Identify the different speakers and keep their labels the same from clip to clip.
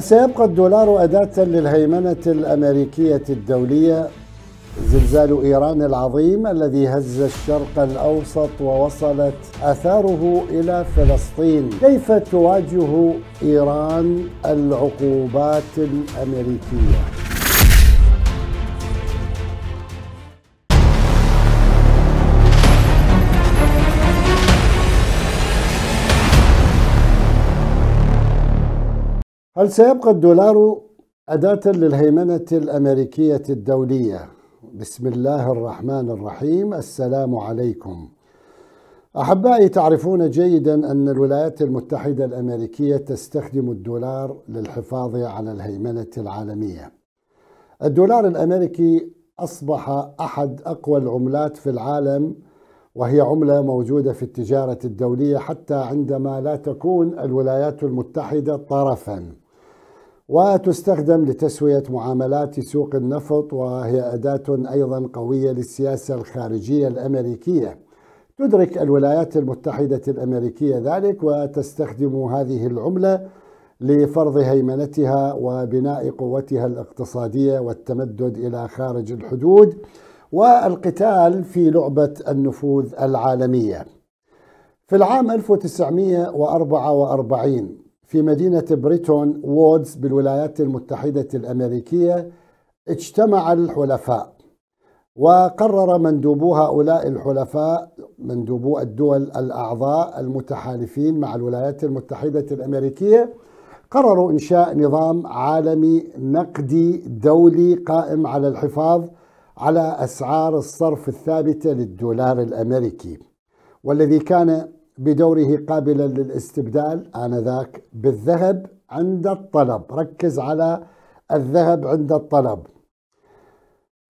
Speaker 1: سيبقى الدولار أداة للهيمنة الأمريكية الدولية زلزال إيران العظيم الذي هز الشرق الأوسط ووصلت أثاره إلى فلسطين كيف تواجه إيران العقوبات الأمريكية؟ هل سيبقى الدولار أداة للهيمنة الأمريكية الدولية؟ بسم الله الرحمن الرحيم السلام عليكم أحبائي تعرفون جيدا أن الولايات المتحدة الأمريكية تستخدم الدولار للحفاظ على الهيمنة العالمية الدولار الأمريكي أصبح أحد أقوى العملات في العالم وهي عملة موجودة في التجارة الدولية حتى عندما لا تكون الولايات المتحدة طرفاً وتستخدم لتسوية معاملات سوق النفط وهي أداة أيضا قوية للسياسة الخارجية الأمريكية تدرك الولايات المتحدة الأمريكية ذلك وتستخدم هذه العملة لفرض هيمنتها وبناء قوتها الاقتصادية والتمدد إلى خارج الحدود والقتال في لعبة النفوذ العالمية في العام 1944 في مدينة بريتون وودز بالولايات المتحدة الأمريكية اجتمع الحلفاء وقرر مندوبو هؤلاء الحلفاء مندوبو الدول الأعضاء المتحالفين مع الولايات المتحدة الأمريكية قرروا إنشاء نظام عالمي نقدي دولي قائم على الحفاظ على أسعار الصرف الثابتة للدولار الأمريكي والذي كان بدوره قابلا للاستبدال آنذاك بالذهب عند الطلب ركز على الذهب عند الطلب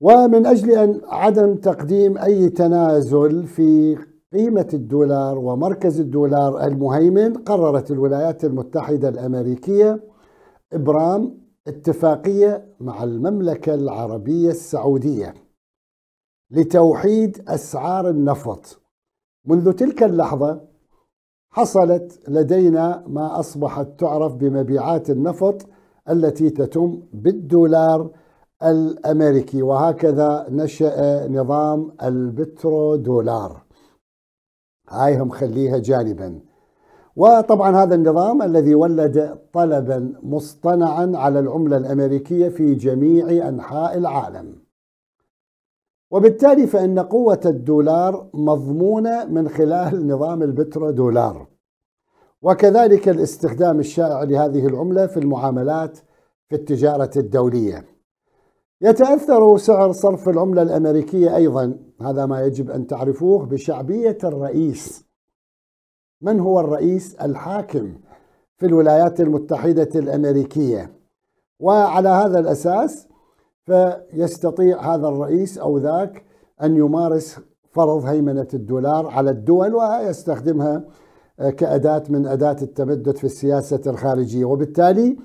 Speaker 1: ومن أجل أن عدم تقديم أي تنازل في قيمة الدولار ومركز الدولار المهيمن قررت الولايات المتحدة الأمريكية إبرام اتفاقية مع المملكة العربية السعودية لتوحيد أسعار النفط منذ تلك اللحظة حصلت لدينا ما أصبحت تعرف بمبيعات النفط التي تتم بالدولار الأمريكي وهكذا نشأ نظام البترو دولار هاي هم خليها جانبا وطبعا هذا النظام الذي ولد طلبا مصطنعا على العملة الأمريكية في جميع أنحاء العالم وبالتالي فإن قوة الدولار مضمونة من خلال نظام البترو دولار وكذلك الاستخدام الشائع لهذه العملة في المعاملات في التجارة الدولية يتأثر سعر صرف العملة الأمريكية أيضا هذا ما يجب أن تعرفوه بشعبية الرئيس من هو الرئيس الحاكم في الولايات المتحدة الأمريكية وعلى هذا الأساس فيستطيع هذا الرئيس أو ذاك أن يمارس فرض هيمنة الدولار على الدول ويستخدمها آه، كأداة من أداة التمدد في السياسة الخارجية وبالتالي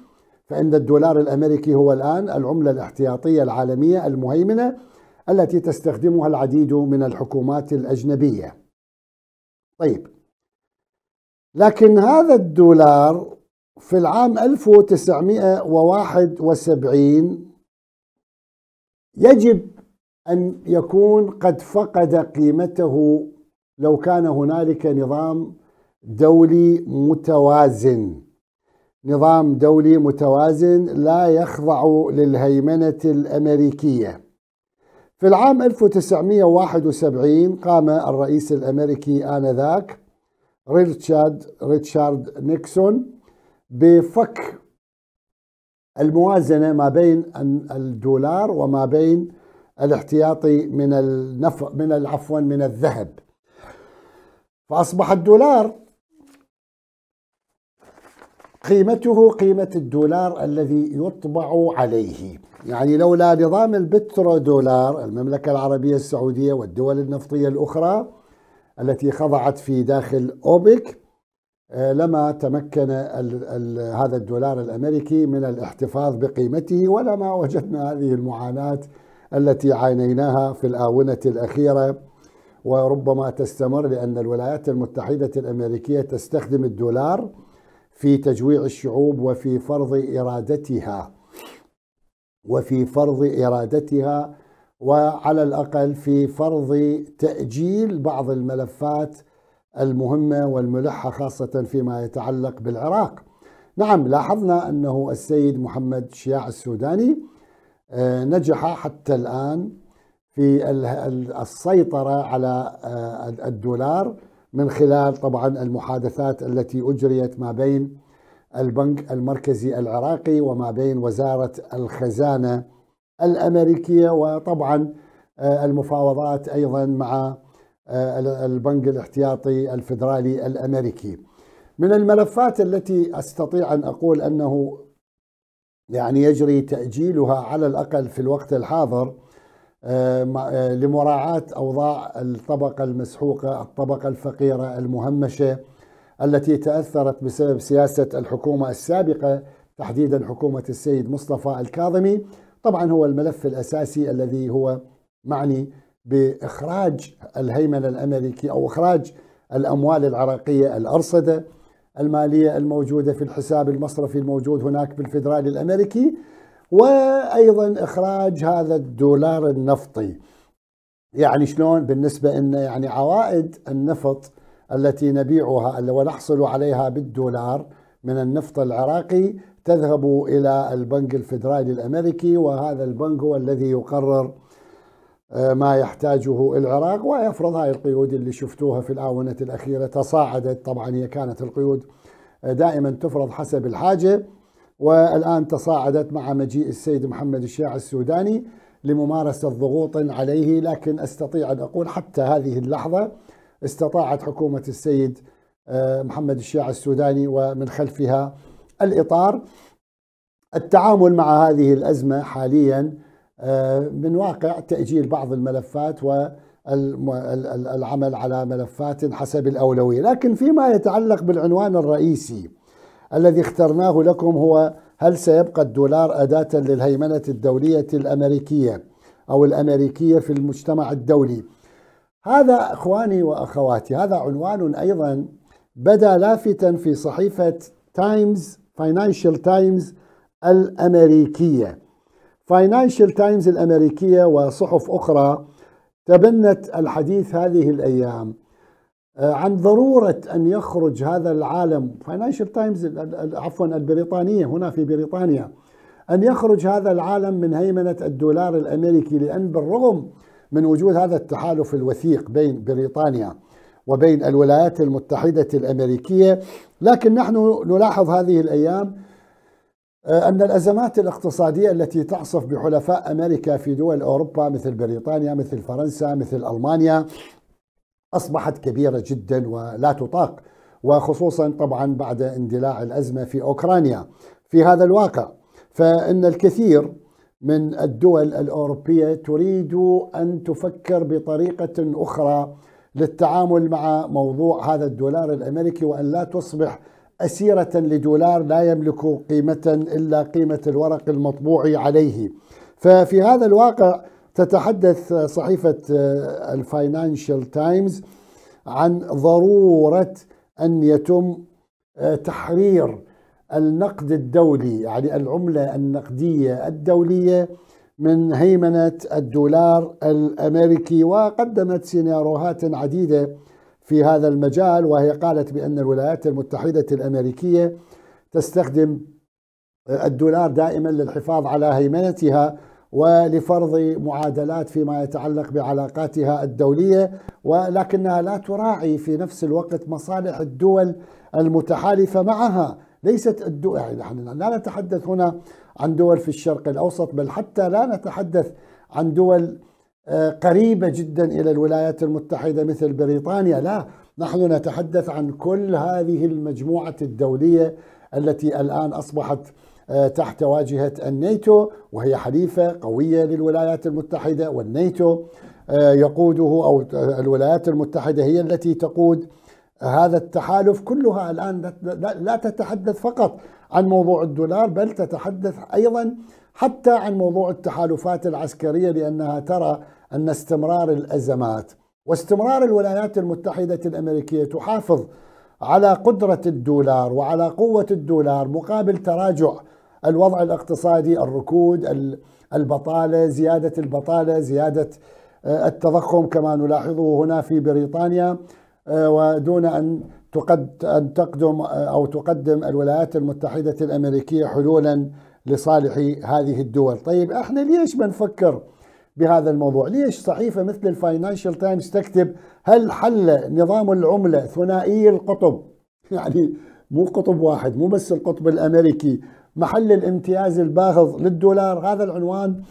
Speaker 1: فإن الدولار الأمريكي هو الآن العملة الاحتياطية العالمية المهيمنة التي تستخدمها العديد من الحكومات الأجنبية طيب لكن هذا الدولار في العام 1971 يجب أن يكون قد فقد قيمته لو كان هنالك نظام دولي متوازن نظام دولي متوازن لا يخضع للهيمنة الأمريكية في العام 1971 قام الرئيس الأمريكي آنذاك ريتشارد ريتشارد نيكسون بفك الموازنة ما بين الدولار وما بين الاحتياطي من النف من العفوا من الذهب فأصبح الدولار قيمته قيمة الدولار الذي يطبع عليه يعني لولا نظام البترو دولار المملكة العربية السعودية والدول النفطية الأخرى التي خضعت في داخل أوبك آه، لما تمكن هذا الدولار الامريكي من الاحتفاظ بقيمته ولما وجدنا هذه المعاناه التي عانيناها في الاونه الاخيره وربما تستمر لان الولايات المتحده الامريكيه تستخدم الدولار في تجويع الشعوب وفي فرض ارادتها وفي فرض ارادتها وعلى الاقل في فرض تاجيل بعض الملفات المهمة والملحة خاصة فيما يتعلق بالعراق نعم لاحظنا أنه السيد محمد شياع السوداني آه، نجح حتى الآن في السيطرة على آه، الدولار من خلال طبعا المحادثات التي أجريت ما بين البنك المركزي العراقي وما بين وزارة الخزانة الأمريكية وطبعا آه، المفاوضات أيضا مع آه، البنك الاحتياطي الفدرالي الامريكي. من الملفات التي استطيع ان اقول انه يعني يجري تاجيلها على الاقل في الوقت الحاضر آه، آه، لمراعاه اوضاع الطبقه المسحوقه، الطبقه الفقيره المهمشه التي تاثرت بسبب سياسه الحكومه السابقه تحديدا حكومه السيد مصطفى الكاظمي، طبعا هو الملف الاساسي الذي هو معني باخراج الهيمنه الامريكيه او اخراج الاموال العراقيه الارصده الماليه الموجوده في الحساب المصرفي الموجود هناك بالفدرالي الامريكي وايضا اخراج هذا الدولار النفطي يعني شلون بالنسبه ان يعني عوائد النفط التي نبيعها ونحصل عليها بالدولار من النفط العراقي تذهب الى البنك الفدرالي الامريكي وهذا البنك هو الذي يقرر آه، ما يحتاجه العراق ويفرض هاي القيود اللي شفتوها في الآونة الأخيرة تصاعدت طبعا هي كانت القيود آه، دائما تفرض حسب الحاجة والآن تصاعدت مع مجيء السيد محمد الشيع السوداني لممارسة ضغوط عليه لكن أستطيع أن أقول حتى هذه اللحظة استطاعت حكومة السيد آه، محمد الشيع السوداني ومن خلفها الإطار التعامل مع هذه الأزمة حالياً آه، من واقع تأجيل بعض الملفات والعمل على ملفات حسب الأولوية لكن فيما يتعلق بالعنوان الرئيسي الذي اخترناه لكم هو هل سيبقى الدولار أداة للهيمنة الدولية الأمريكية أو الأمريكية في المجتمع الدولي هذا أخواني وأخواتي هذا عنوان أيضا بدا لافتا في صحيفة تايمز فاينانشال تايمز الأمريكية فاينانشال تايمز الأمريكية وصحف أخرى تبنت الحديث هذه الأيام آه، عن ضرورة أن يخرج هذا العالم فاينانشال تايمز عفوا البريطانية هنا في بريطانيا أن يخرج هذا العالم من هيمنة الدولار الأمريكي لأن بالرغم من وجود هذا التحالف الوثيق بين بريطانيا وبين الولايات المتحدة الأمريكية لكن نحن نلاحظ هذه الأيام آه، أن الأزمات الاقتصادية التي تعصف بحلفاء أمريكا في دول أوروبا مثل بريطانيا مثل فرنسا مثل ألمانيا أصبحت كبيرة جدا ولا تطاق وخصوصا طبعا بعد اندلاع الأزمة في أوكرانيا في هذا الواقع فإن الكثير من الدول الأوروبية تريد أن تفكر بطريقة أخرى للتعامل مع موضوع هذا الدولار الأمريكي وأن لا تصبح أسيرة لدولار لا يملك قيمة إلا قيمة الورق المطبوع عليه ففي هذا الواقع تتحدث صحيفة آه، الفاينانشال تايمز عن ضرورة أن يتم آه، تحرير النقد الدولي يعني العملة النقدية الدولية من هيمنة الدولار الأمريكي وقدمت سيناريوهات عديدة في هذا المجال وهي قالت بأن الولايات المتحدة الأمريكية تستخدم الدولار دائما للحفاظ على هيمنتها ولفرض معادلات فيما يتعلق بعلاقاتها الدوليه ولكنها لا تراعي في نفس الوقت مصالح الدول المتحالفه معها ليست الدول يعني نحن لا نتحدث هنا عن دول في الشرق الاوسط بل حتى لا نتحدث عن دول قريبة جدا إلى الولايات المتحدة مثل بريطانيا لا نحن نتحدث عن كل هذه المجموعة الدولية التي الآن أصبحت آه، تحت واجهة الناتو وهي حليفة قوية للولايات المتحدة والناتو آه، يقوده أو آه، الولايات المتحدة هي التي تقود هذا التحالف كلها الآن لا تتحدث فقط عن موضوع الدولار بل تتحدث أيضا حتى عن موضوع التحالفات العسكريه لانها ترى ان استمرار الازمات واستمرار الولايات المتحده الامريكيه تحافظ على قدره الدولار وعلى قوه الدولار مقابل تراجع الوضع الاقتصادي الركود البطاله زياده البطاله زياده آه، التضخم كما نلاحظه هنا في بريطانيا آه، ودون ان تقد ان تقدم آه، او تقدم الولايات المتحده الامريكيه حلولا لصالح هذه الدول طيب احنا ليش ما نفكر بهذا الموضوع ليش صحيفة مثل الفاينانشال تايمز تكتب هل حل نظام العملة ثنائي القطب يعني مو قطب واحد مو بس القطب الأمريكي محل الامتياز الباهظ للدولار هذا العنوان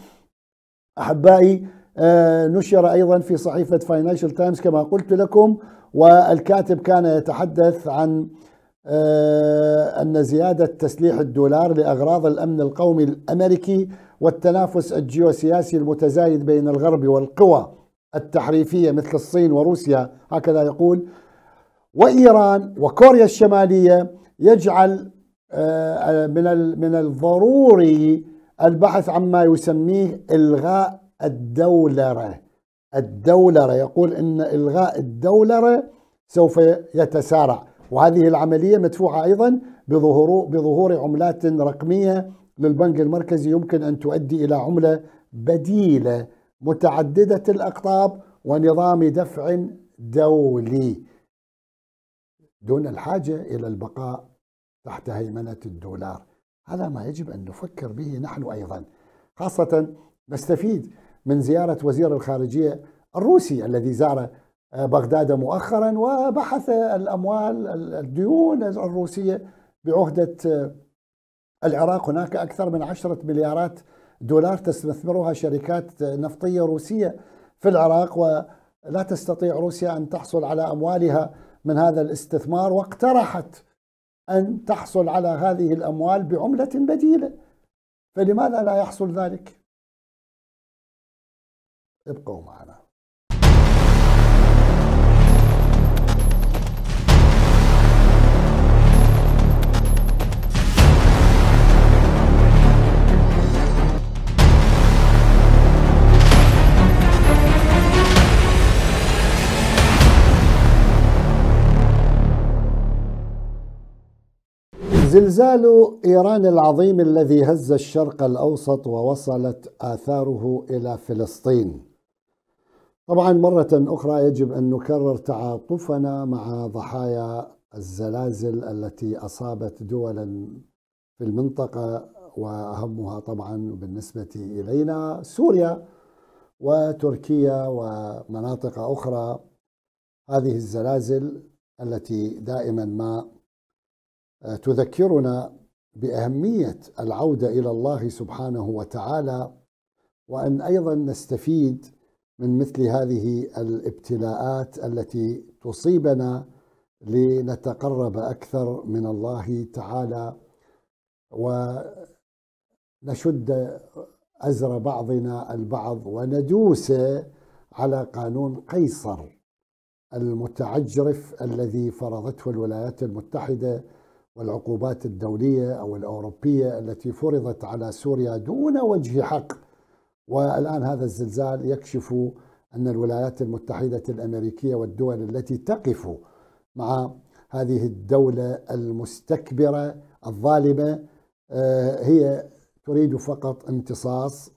Speaker 1: أحبائي آه، نشر أيضا في صحيفة فاينانشال تايمز كما قلت لكم والكاتب كان يتحدث عن آه، أن زيادة تسليح الدولار لأغراض الأمن القومي الأمريكي والتنافس الجيوسياسي المتزايد بين الغرب والقوى التحريفية مثل الصين وروسيا هكذا يقول وإيران وكوريا الشمالية يجعل آه، من من الضروري البحث عما يسميه إلغاء الدولرة الدولرة يقول أن إلغاء الدولرة سوف يتسارع وهذه العملية مدفوعة أيضا بظهور بظهور عملات رقمية للبنك المركزي يمكن أن تؤدي إلى عملة بديلة متعددة الأقطاب ونظام دفع دولي دون الحاجة إلى البقاء تحت هيمنة الدولار هذا ما يجب أن نفكر به نحن أيضا خاصة نستفيد من زيارة وزير الخارجية الروسي الذي زار بغداد مؤخرا وبحث الأموال الديون الروسية بعهدة آه، العراق هناك أكثر من عشرة مليارات دولار تستثمرها شركات نفطية روسية في العراق ولا تستطيع روسيا أن تحصل على أموالها من هذا الاستثمار واقترحت أن تحصل على هذه الأموال بعملة بديلة فلماذا لا يحصل ذلك؟ ابقوا معنا زلزال ايران العظيم الذي هز الشرق الاوسط ووصلت اثاره الى فلسطين. طبعا مره اخرى يجب ان نكرر تعاطفنا مع ضحايا الزلازل التي اصابت دولا في المنطقه واهمها طبعا بالنسبه الينا سوريا وتركيا ومناطق اخرى هذه الزلازل التي دائما ما تذكرنا باهميه العوده الى الله سبحانه وتعالى وان ايضا نستفيد من مثل هذه الابتلاءات التي تصيبنا لنتقرب اكثر من الله تعالى ونشد ازر بعضنا البعض وندوس على قانون قيصر المتعجرف الذي فرضته الولايات المتحده والعقوبات الدولية أو الأوروبية التي فرضت على سوريا دون وجه حق والآن هذا الزلزال يكشف أن الولايات المتحدة الأمريكية والدول التي تقف مع هذه الدولة المستكبرة الظالمة آه، هي تريد فقط امتصاص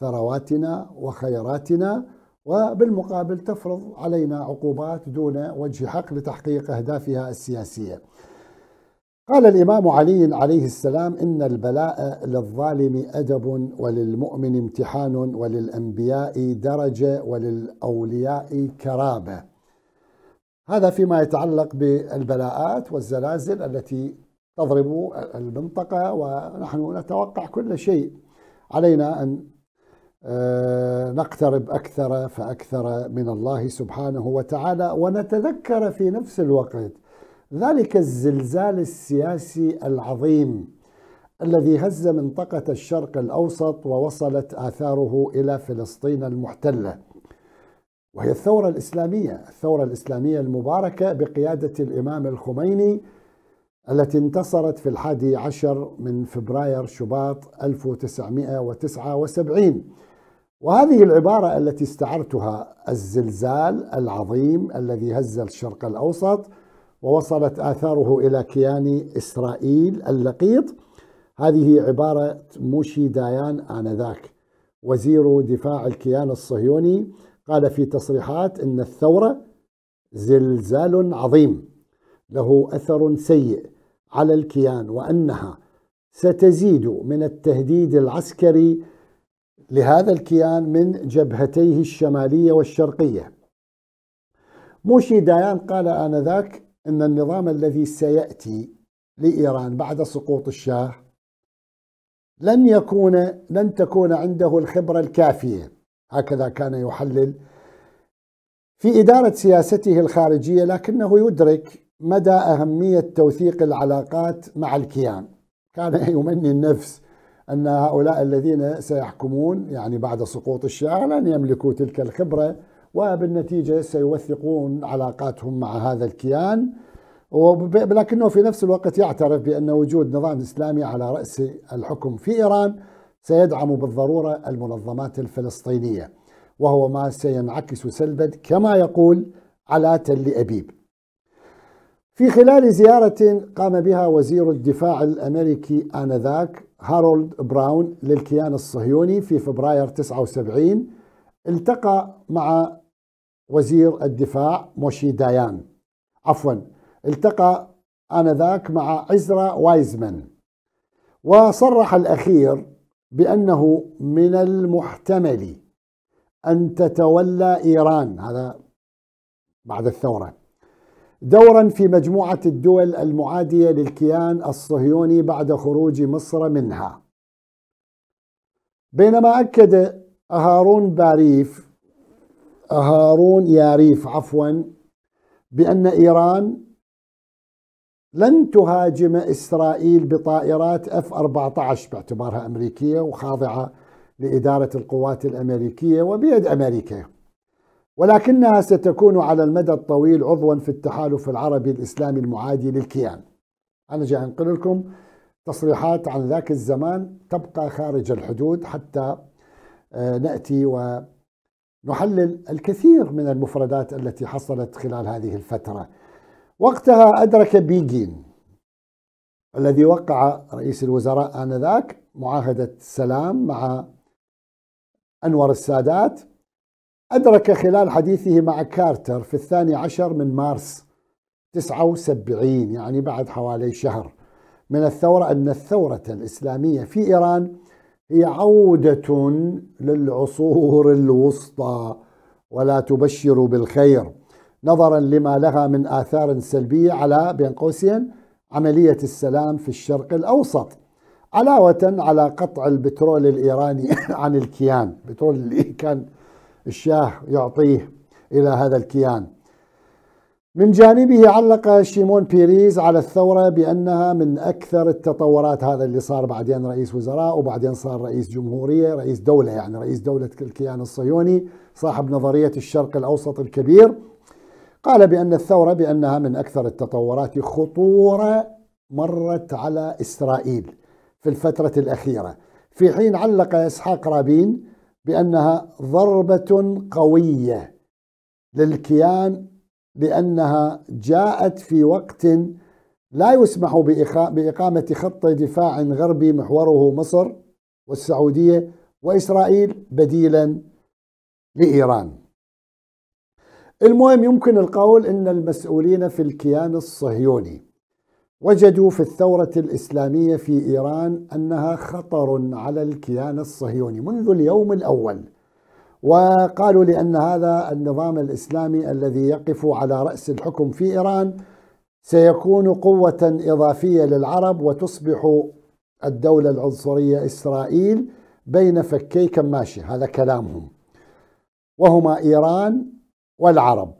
Speaker 1: ثرواتنا وخيراتنا وبالمقابل تفرض علينا عقوبات دون وجه حق لتحقيق أهدافها السياسية قال الإمام علي عليه السلام إن البلاء للظالم أدب وللمؤمن امتحان وللأنبياء درجة وللأولياء كرامة هذا فيما يتعلق بالبلاءات والزلازل التي تضرب المنطقة ونحن نتوقع كل شيء علينا أن آه، نقترب أكثر فأكثر من الله سبحانه وتعالى ونتذكر في نفس الوقت ذلك الزلزال السياسي العظيم الذي هز منطقة الشرق الأوسط ووصلت آثاره إلى فلسطين المحتلة وهي الثورة الإسلامية الثورة الإسلامية المباركة بقيادة الإمام الخميني التي انتصرت في الحادي عشر من فبراير شباط 1979 وهذه العبارة التي استعرتها الزلزال العظيم الذي هز الشرق الأوسط ووصلت آثاره إلى كيان إسرائيل اللقيط هذه عبارة موشي دايان آنذاك وزير دفاع الكيان الصهيوني قال في تصريحات إن الثورة زلزال عظيم له أثر سيء على الكيان وأنها ستزيد من التهديد العسكري لهذا الكيان من جبهتيه الشمالية والشرقية موشي دايان قال آنذاك أن النظام الذي سيأتي لإيران بعد سقوط الشاه لن يكون لن تكون عنده الخبرة الكافية هكذا كان يحلل في إدارة سياسته الخارجية لكنه يدرك مدى أهمية توثيق العلاقات مع الكيان كان يمني النفس أن هؤلاء الذين سيحكمون يعني بعد سقوط الشاه لن يملكوا تلك الخبرة وبالنتيجة سيوثقون علاقاتهم مع هذا الكيان ولكنه في نفس الوقت يعترف بأن وجود نظام إسلامي على رأس الحكم في إيران سيدعم بالضرورة المنظمات الفلسطينية وهو ما سينعكس سلبا كما يقول على تل أبيب في خلال زيارة قام بها وزير الدفاع الأمريكي آنذاك هارولد براون للكيان الصهيوني في فبراير 79 التقى مع وزير الدفاع موشي دايان عفوا التقى آنذاك مع عزرا وايزمان وصرح الأخير بأنه من المحتمل أن تتولى إيران هذا بعد الثورة دورا في مجموعة الدول المعادية للكيان الصهيوني بعد خروج مصر منها بينما أكد هارون باريف هارون ياريف عفوا بأن إيران لن تهاجم إسرائيل بطائرات اف 14 باعتبارها أمريكية وخاضعة لإدارة القوات الأمريكية وبيد أمريكا ولكنها ستكون على المدى الطويل عضوا في التحالف العربي الإسلامي المعادي للكيان أنا جاي أنقل لكم تصريحات عن ذاك الزمان تبقى خارج الحدود حتى آه، نأتي و نحلل الكثير من المفردات التي حصلت خلال هذه الفترة وقتها أدرك بيجين الذي وقع رئيس الوزراء آنذاك معاهدة سلام مع أنور السادات أدرك خلال حديثه مع كارتر في الثاني عشر من مارس 79 يعني بعد حوالي شهر من الثورة أن الثورة الإسلامية في إيران هي عودة للعصور الوسطى ولا تبشر بالخير نظرا لما لها من آثار سلبية على بين قوسين عملية السلام في الشرق الأوسط علاوة على قطع البترول الإيراني عن الكيان البترول اللي كان الشاه يعطيه إلى هذا الكيان من جانبه علق شيمون بيريز على الثورة بأنها من أكثر التطورات هذا اللي صار بعدين رئيس وزراء وبعدين صار رئيس جمهورية رئيس دولة يعني رئيس دولة الكيان الصهيوني صاحب نظرية الشرق الأوسط الكبير قال بأن الثورة بأنها من أكثر التطورات خطورة مرت على إسرائيل في الفترة الأخيرة في حين علق إسحاق رابين بأنها ضربة قوية للكيان لأنها جاءت في وقت لا يسمح بإقامة خط دفاع غربي محوره مصر والسعودية وإسرائيل بديلا لإيران المهم يمكن القول أن المسؤولين في الكيان الصهيوني وجدوا في الثورة الإسلامية في إيران أنها خطر على الكيان الصهيوني منذ اليوم الأول وقالوا لأن هذا النظام الإسلامي الذي يقف على رأس الحكم في إيران سيكون قوة إضافية للعرب وتصبح الدولة العنصرية إسرائيل بين فكي كماشة هذا كلامهم وهما إيران والعرب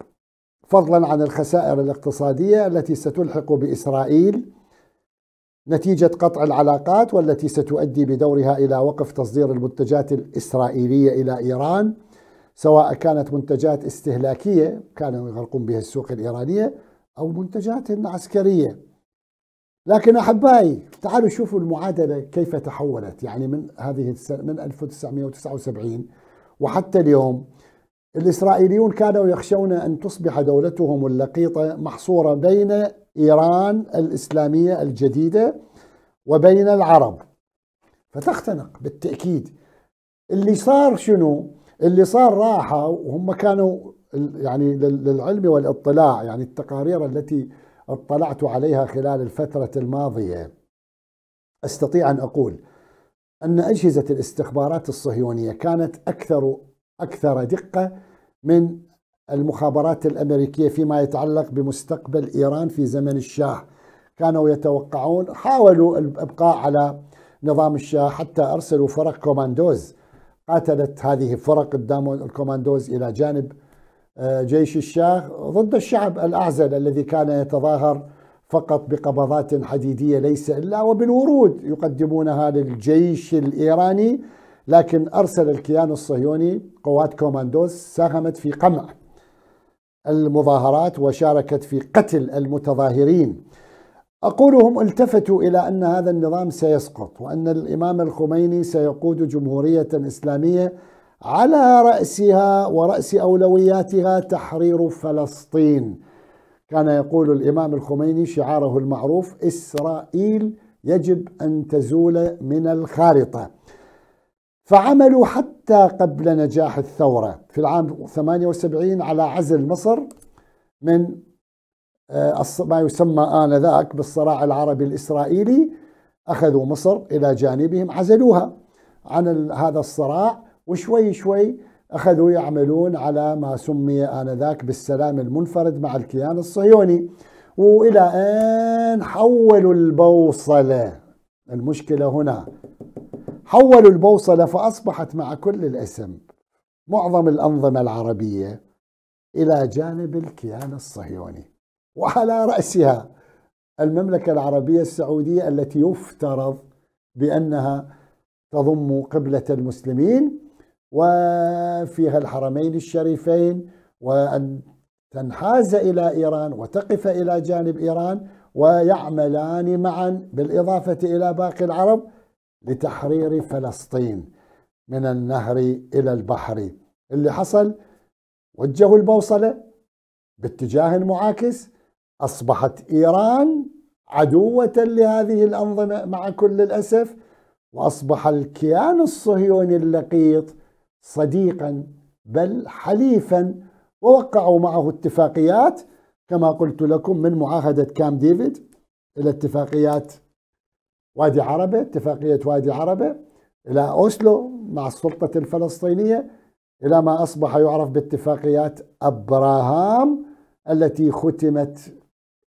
Speaker 1: فضلا عن الخسائر الاقتصادية التي ستلحق بإسرائيل نتيجة قطع العلاقات والتي ستؤدي بدورها إلى وقف تصدير المنتجات الإسرائيلية إلى إيران سواء كانت منتجات استهلاكية كانوا يغرقون بها السوق الإيرانية أو منتجات عسكرية لكن أحبائي تعالوا شوفوا المعادلة كيف تحولت يعني من هذه السنة من 1979 وحتى اليوم الإسرائيليون كانوا يخشون أن تصبح دولتهم اللقيطة محصورة بين إيران الإسلامية الجديدة وبين العرب فتختنق بالتأكيد اللي صار شنو اللي صار راحة وهم كانوا يعني للعلم والاطلاع يعني التقارير التي اطلعت عليها خلال الفترة الماضية استطيع ان اقول ان اجهزة الاستخبارات الصهيونية كانت اكثر اكثر دقة من المخابرات الأمريكية فيما يتعلق بمستقبل إيران في زمن الشاه كانوا يتوقعون حاولوا الإبقاء على نظام الشاه حتى أرسلوا فرق كوماندوز قاتلت هذه فرق الكوماندوز إلى جانب آه، جيش الشاه ضد الشعب الأعزل الذي كان يتظاهر فقط بقبضات حديدية ليس إلا وبالورود يقدمونها للجيش الإيراني لكن أرسل الكيان الصهيوني قوات كوماندوز ساهمت في قمع المظاهرات وشاركت في قتل المتظاهرين أقولهم التفتوا إلى أن هذا النظام سيسقط وأن الإمام الخميني سيقود جمهورية إسلامية على رأسها ورأس أولوياتها تحرير فلسطين كان يقول الإمام الخميني شعاره المعروف إسرائيل يجب أن تزول من الخارطة فعملوا حتى قبل نجاح الثورة في العام 78 على عزل مصر من آه، ما يسمى آنذاك بالصراع العربي الإسرائيلي أخذوا مصر إلى جانبهم عزلوها عن هذا الصراع وشوي شوي أخذوا يعملون على ما سمي آنذاك بالسلام المنفرد مع الكيان الصهيوني وإلى أن حولوا البوصلة المشكلة هنا حولوا البوصلة فأصبحت مع كل الاسم معظم الأنظمة العربية إلى جانب الكيان الصهيوني وعلى رأسها المملكة العربية السعودية التي يفترض بأنها تضم قبلة المسلمين وفيها الحرمين الشريفين وأن تنحاز إلى إيران وتقف إلى جانب إيران ويعملان معا بالإضافة إلى باقي العرب لتحرير فلسطين من النهر إلى البحر اللي حصل وجهوا البوصلة باتجاه معاكس أصبحت إيران عدوة لهذه الأنظمة مع كل الأسف وأصبح الكيان الصهيوني اللقيط صديقا بل حليفا ووقعوا معه اتفاقيات كما قلت لكم من معاهدة كام ديفيد إلى اتفاقيات وادي عربة اتفاقية وادي عربة إلى أوسلو مع السلطة الفلسطينية إلى ما أصبح يعرف باتفاقيات أبراهام التي ختمت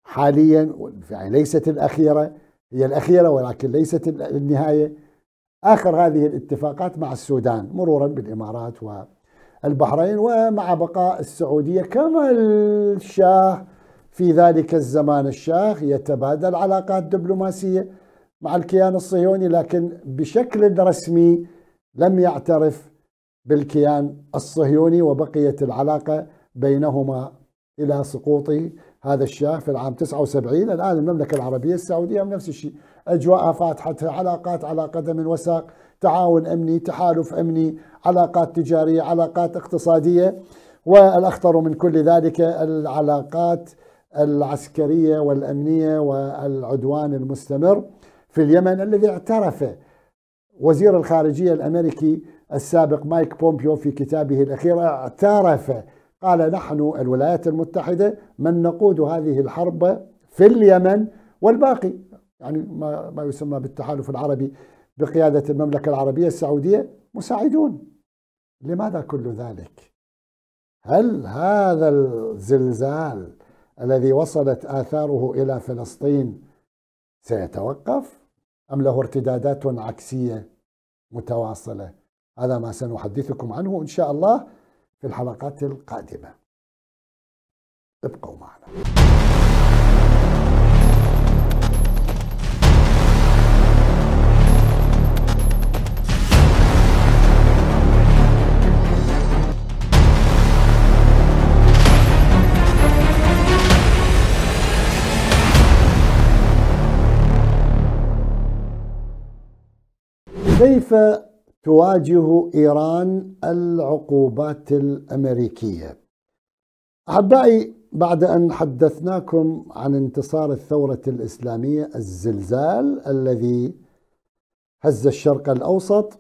Speaker 1: حاليا يعني ليست الأخيرة هي الأخيرة ولكن ليست النهاية آخر هذه الاتفاقات مع السودان مرورا بالإمارات والبحرين ومع بقاء السعودية كما الشاه في ذلك الزمان الشاه يتبادل علاقات دبلوماسيه مع الكيان الصهيوني لكن بشكل رسمي لم يعترف بالكيان الصهيوني وبقيت العلاقة بينهما إلى سقوط هذا الشاه في العام 79 الآن المملكة العربية السعودية نفس الشيء أجواءها فاتحتها علاقات على قدم وساق تعاون أمني تحالف أمني علاقات تجارية علاقات اقتصادية والأخطر من كل ذلك العلاقات العسكرية والأمنية والعدوان المستمر في اليمن الذي اعترف وزير الخارجية الأمريكي السابق مايك بومبيو في كتابه الأخير اعترف قال نحن الولايات المتحدة من نقود هذه الحرب في اليمن والباقي يعني ما, ما يسمى بالتحالف العربي بقيادة المملكة العربية السعودية مساعدون لماذا كل ذلك؟ هل هذا الزلزال الذي وصلت آثاره إلى فلسطين سيتوقف؟ أم له ارتدادات عكسية متواصلة هذا ما سنحدثكم عنه إن شاء الله في الحلقات القادمة ابقوا معنا كيف تواجه إيران العقوبات الأمريكية؟ أحبائي بعد أن حدثناكم عن انتصار الثورة الإسلامية الزلزال الذي هز الشرق الأوسط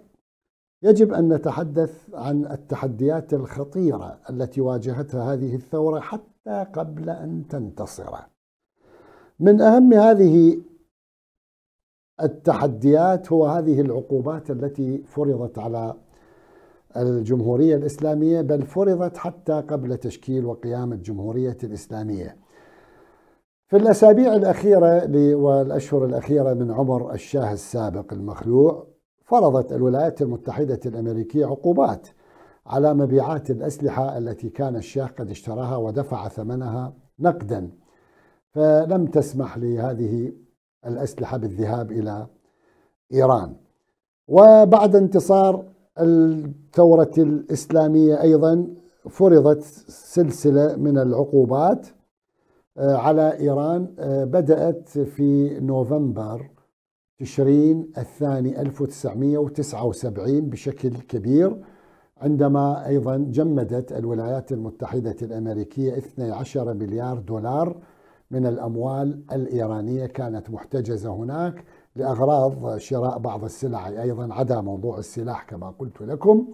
Speaker 1: يجب أن نتحدث عن التحديات الخطيرة التي واجهتها هذه الثورة حتى قبل أن تنتصر من أهم هذه التحديات هو هذه العقوبات التي فرضت على الجمهورية الإسلامية بل فرضت حتى قبل تشكيل وقيام الجمهورية الإسلامية في الأسابيع الأخيرة والأشهر الأخيرة من عمر الشاه السابق المخلوع فرضت الولايات المتحدة الأمريكية عقوبات على مبيعات الأسلحة التي كان الشاه قد اشتراها ودفع ثمنها نقدا فلم تسمح لهذه الأسلحة بالذهاب إلى إيران وبعد انتصار الثورة الإسلامية أيضا فرضت سلسلة من العقوبات آه، على إيران آه، بدأت في نوفمبر تشرين الثاني 1979 بشكل كبير عندما أيضا جمدت الولايات المتحدة الأمريكية 12 مليار دولار من الأموال الإيرانية كانت محتجزة هناك لأغراض شراء بعض السلع أيضا عدا موضوع السلاح كما قلت لكم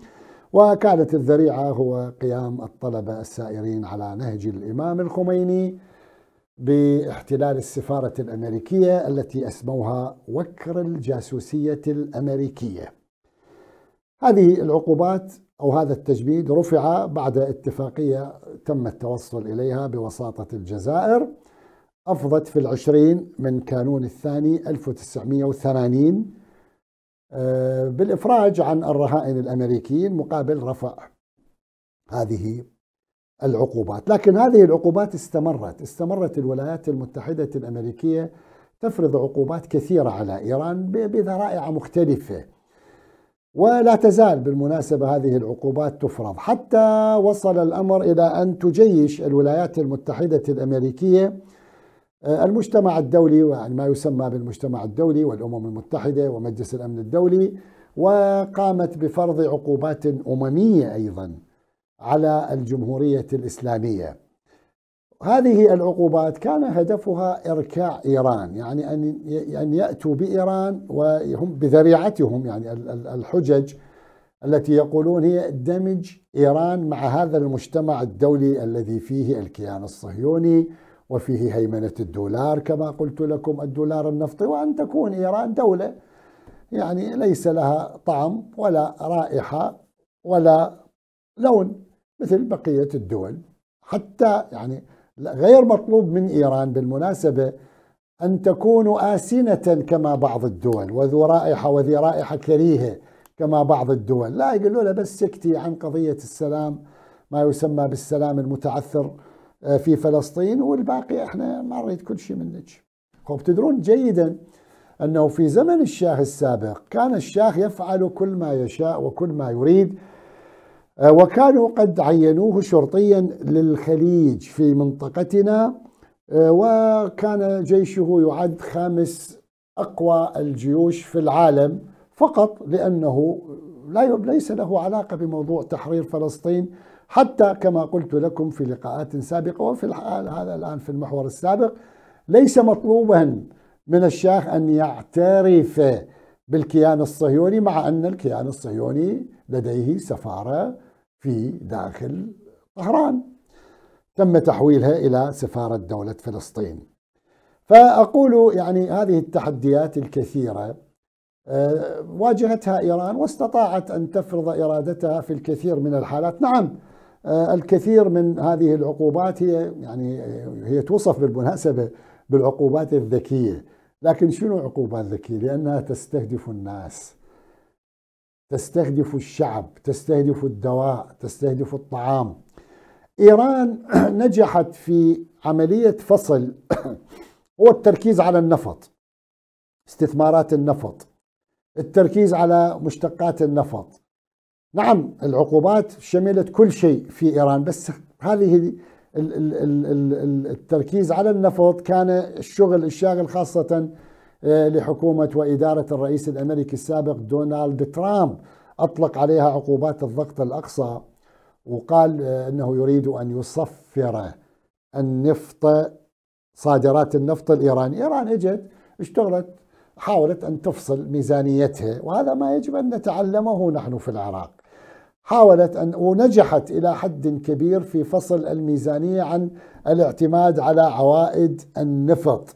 Speaker 1: وكانت الذريعة هو قيام الطلبة السائرين على نهج الإمام الخميني باحتلال السفارة الأمريكية التي أسموها وكر الجاسوسية الأمريكية هذه العقوبات أو هذا التجميد رفع بعد اتفاقية تم التوصل إليها بوساطة الجزائر أفضت في العشرين من كانون الثاني 1980 آه، بالإفراج عن الرهائن الأمريكيين مقابل رفع هذه العقوبات لكن هذه العقوبات استمرت استمرت الولايات المتحدة الأمريكية تفرض عقوبات كثيرة على إيران بذرائع مختلفة ولا تزال بالمناسبة هذه العقوبات تفرض حتى وصل الأمر إلى أن تجيش الولايات المتحدة الأمريكية آه، المجتمع الدولي يعني ما يسمى بالمجتمع الدولي والأمم المتحدة ومجلس الأمن الدولي وقامت بفرض عقوبات أممية أيضا على الجمهورية الإسلامية هذه العقوبات كان هدفها إركاع إيران يعني أن أن يأتوا بإيران وهم بذريعتهم يعني الحجج التي يقولون هي دمج إيران مع هذا المجتمع الدولي الذي فيه الكيان الصهيوني وفيه هيمنة الدولار كما قلت لكم الدولار النفطي وأن تكون إيران دولة يعني ليس لها طعم ولا رائحة ولا لون مثل بقية الدول حتى يعني غير مطلوب من إيران بالمناسبة أن تكون آسنة كما بعض الدول وذو رائحة وذي رائحة كريهة كما بعض الدول لا يقولوا له بس سكتي عن قضية السلام ما يسمى بالسلام المتعثر آه، في فلسطين والباقي احنا ما نريد كل شيء منك خب طيب، تدرون جيدا انه في زمن الشاه السابق كان الشاه يفعل كل ما يشاء وكل ما يريد آه، وكانوا قد عينوه شرطيا للخليج في منطقتنا آه، وكان جيشه يعد خامس اقوى الجيوش في العالم فقط لانه لا ليس له علاقه بموضوع تحرير فلسطين حتى كما قلت لكم في لقاءات سابقة وفي الحال هذا الآن في المحور السابق ليس مطلوبا من الشيخ أن يعترف بالكيان الصهيوني مع أن الكيان الصهيوني لديه سفارة في داخل طهران تم تحويلها إلى سفارة دولة فلسطين فأقول يعني هذه التحديات الكثيرة آه، واجهتها إيران واستطاعت أن تفرض إرادتها في الكثير من الحالات نعم آه، الكثير من هذه العقوبات هي يعني آه، هي توصف بالمناسبه بالعقوبات الذكيه لكن شنو عقوبات ذكيه لانها تستهدف الناس تستهدف الشعب تستهدف الدواء تستهدف الطعام ايران نجحت في عمليه فصل هو التركيز على النفط استثمارات النفط التركيز على مشتقات النفط نعم العقوبات شملت كل شيء في إيران بس هذه التركيز على النفط كان الشغل الشاغل خاصة آه، لحكومة وإدارة الرئيس الأمريكي السابق دونالد ترامب أطلق عليها عقوبات الضغط الأقصى وقال آه، أنه يريد أن يصفر النفط صادرات النفط الإيراني إيران إجت اشتغلت حاولت أن تفصل ميزانيتها وهذا ما يجب أن نتعلمه نحن في العراق حاولت أن ونجحت إلى حد كبير في فصل الميزانية عن الاعتماد على عوائد النفط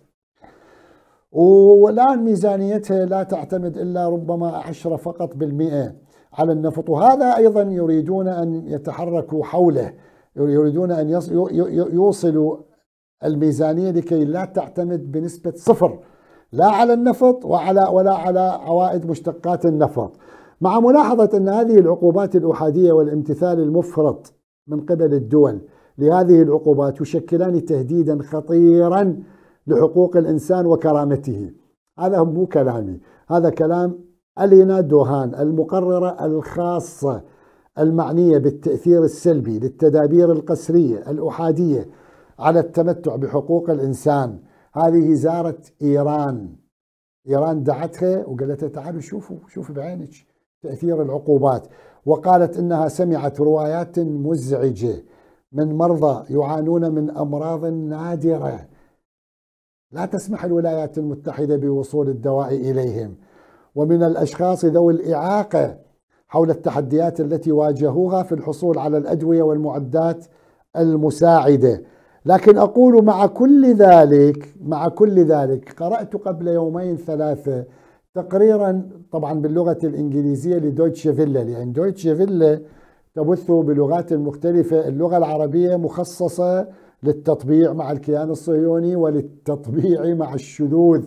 Speaker 1: والآن ميزانيتها لا تعتمد إلا ربما عشرة فقط بالمئة على النفط وهذا أيضا يريدون أن يتحركوا حوله يريدون أن يوصلوا الميزانية لكي لا تعتمد بنسبة صفر لا على النفط وعلى ولا على عوائد مشتقات النفط مع ملاحظة أن هذه العقوبات الأحادية والامتثال المفرط من قبل الدول لهذه العقوبات يشكلان تهديدا خطيرا لحقوق الإنسان وكرامته هذا مو كلامي هذا كلام ألينا دوهان المقررة الخاصة المعنية بالتأثير السلبي للتدابير القسرية الأحادية على التمتع بحقوق الإنسان هذه زارت إيران إيران دعتها وقالت لها تعالوا شوفوا شوفوا بعينك تأثير العقوبات وقالت إنها سمعت روايات مزعجة من مرضى يعانون من أمراض نادرة لا تسمح الولايات المتحدة بوصول الدواء إليهم ومن الأشخاص ذوي الإعاقة حول التحديات التي واجهوها في الحصول على الأدوية والمعدات المساعدة لكن أقول مع كل ذلك مع كل ذلك قرأت قبل يومين ثلاثة تقريرا طبعا باللغة الإنجليزية لدويتش فيلا لأن دويتش فيلا تبث بلغات مختلفه اللغة العربية مخصصة للتطبيع مع الكيان الصهيوني وللتطبيع مع الشذوذ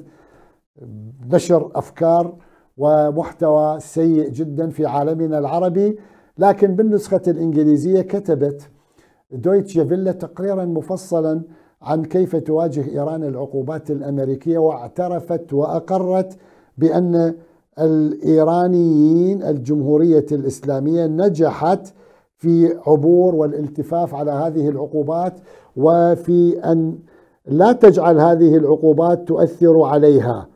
Speaker 1: نشر أفكار ومحتوى سيء جدا في عالمنا العربي لكن بالنسخة الإنجليزية كتبت دويتش فيلا تقريرا مفصلا عن كيف تواجه إيران العقوبات الأمريكية واعترفت وأقرت بأن الإيرانيين الجمهورية الإسلامية نجحت في عبور والالتفاف على هذه العقوبات وفي أن لا تجعل هذه العقوبات تؤثر عليها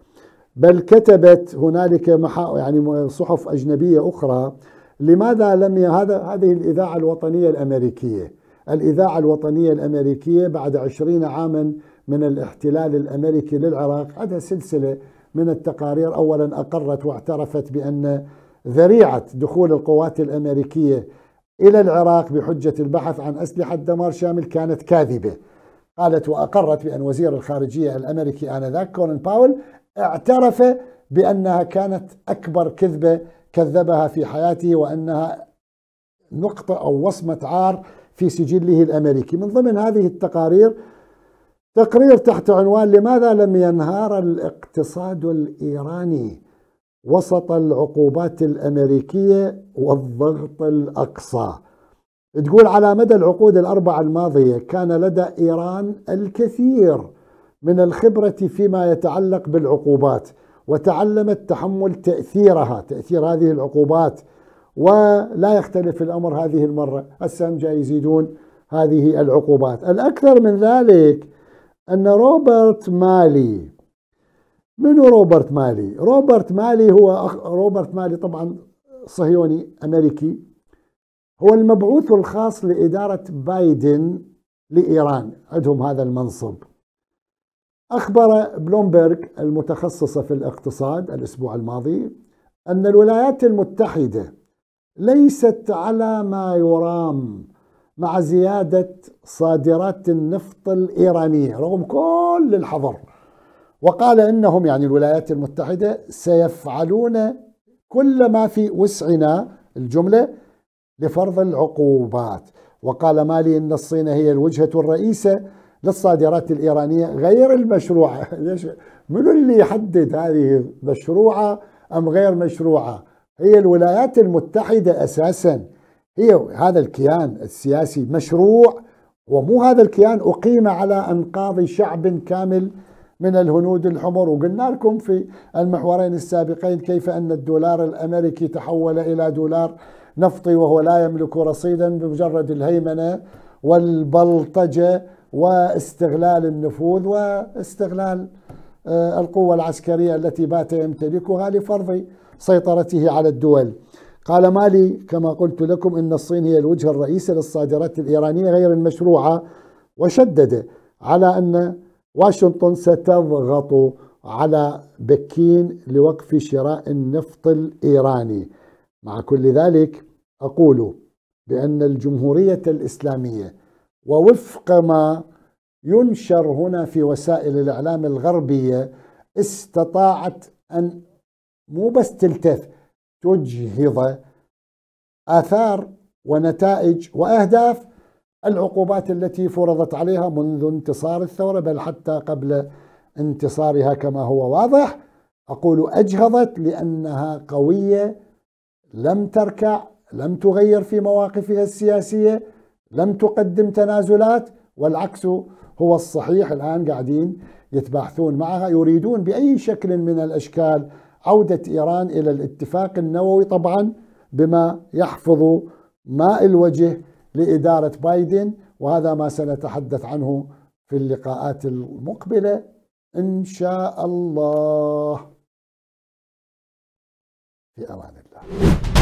Speaker 1: بل كتبت هنالك يعني صحف أجنبية أخرى لماذا لم هذا هذه الإذاعة الوطنية الأمريكية الإذاعة الوطنية الأمريكية بعد عشرين عاما من الاحتلال الأمريكي للعراق عندها سلسلة من التقارير اولا اقرت واعترفت بان ذريعه دخول القوات الامريكيه الى العراق بحجه البحث عن اسلحه دمار شامل كانت كاذبه. قالت واقرت بان وزير الخارجيه الامريكي انذاك كولن باول اعترف بانها كانت اكبر كذبه كذبها في حياته وانها نقطه او وصمه عار في سجله الامريكي، من ضمن هذه التقارير تقرير تحت عنوان لماذا لم ينهار الاقتصاد الايراني وسط العقوبات الامريكيه والضغط الاقصى. تقول على مدى العقود الاربعه الماضيه كان لدى ايران الكثير من الخبره فيما يتعلق بالعقوبات وتعلمت تحمل تاثيرها، تاثير هذه العقوبات ولا يختلف الامر هذه المره، السام جاي يزيدون هذه العقوبات، الاكثر من ذلك أن روبرت مالي من هو روبرت مالي؟ روبرت مالي هو أخ... روبرت مالي طبعا صهيوني أمريكي هو المبعوث الخاص لإدارة بايدن لإيران عندهم هذا المنصب أخبر بلومبرغ المتخصصة في الاقتصاد الأسبوع الماضي أن الولايات المتحدة ليست على ما يرام مع زيادة صادرات النفط الإيرانية رغم كل الحظر وقال إنهم يعني الولايات المتحدة سيفعلون كل ما في وسعنا الجملة لفرض العقوبات وقال مالي إن الصين هي الوجهة الرئيسة للصادرات الإيرانية غير المشروعة من اللي يحدد هذه مشروعة أم غير مشروعة هي الولايات المتحدة أساساً هي هذا الكيان السياسي مشروع ومو هذا الكيان أقيم على أنقاض شعب كامل من الهنود الحمر وقلنا لكم في المحورين السابقين كيف أن الدولار الأمريكي تحول إلى دولار نفطي وهو لا يملك رصيدا بمجرد الهيمنة والبلطجة واستغلال النفوذ واستغلال آه، القوة العسكرية التي بات يمتلكها لفرض سيطرته على الدول قال مالي كما قلت لكم أن الصين هي الوجهة الرئيسة للصادرات الإيرانية غير المشروعة وشدد على أن واشنطن ستضغط على بكين لوقف شراء النفط الإيراني مع كل ذلك أقول بأن الجمهورية الإسلامية ووفق ما ينشر هنا في وسائل الإعلام الغربية استطاعت أن مو بس تلتف تجهض آثار ونتائج وأهداف العقوبات التي فرضت عليها منذ انتصار الثورة بل حتى قبل انتصارها كما هو واضح أقول أجهضت لأنها قوية لم تركع لم تغير في مواقفها السياسية لم تقدم تنازلات والعكس هو الصحيح الآن قاعدين يتباحثون معها يريدون بأي شكل من الأشكال عودة إيران إلى الاتفاق النووي طبعا بما يحفظ ماء الوجه لإدارة بايدن وهذا ما سنتحدث عنه في اللقاءات المقبلة إن شاء الله في أمان الله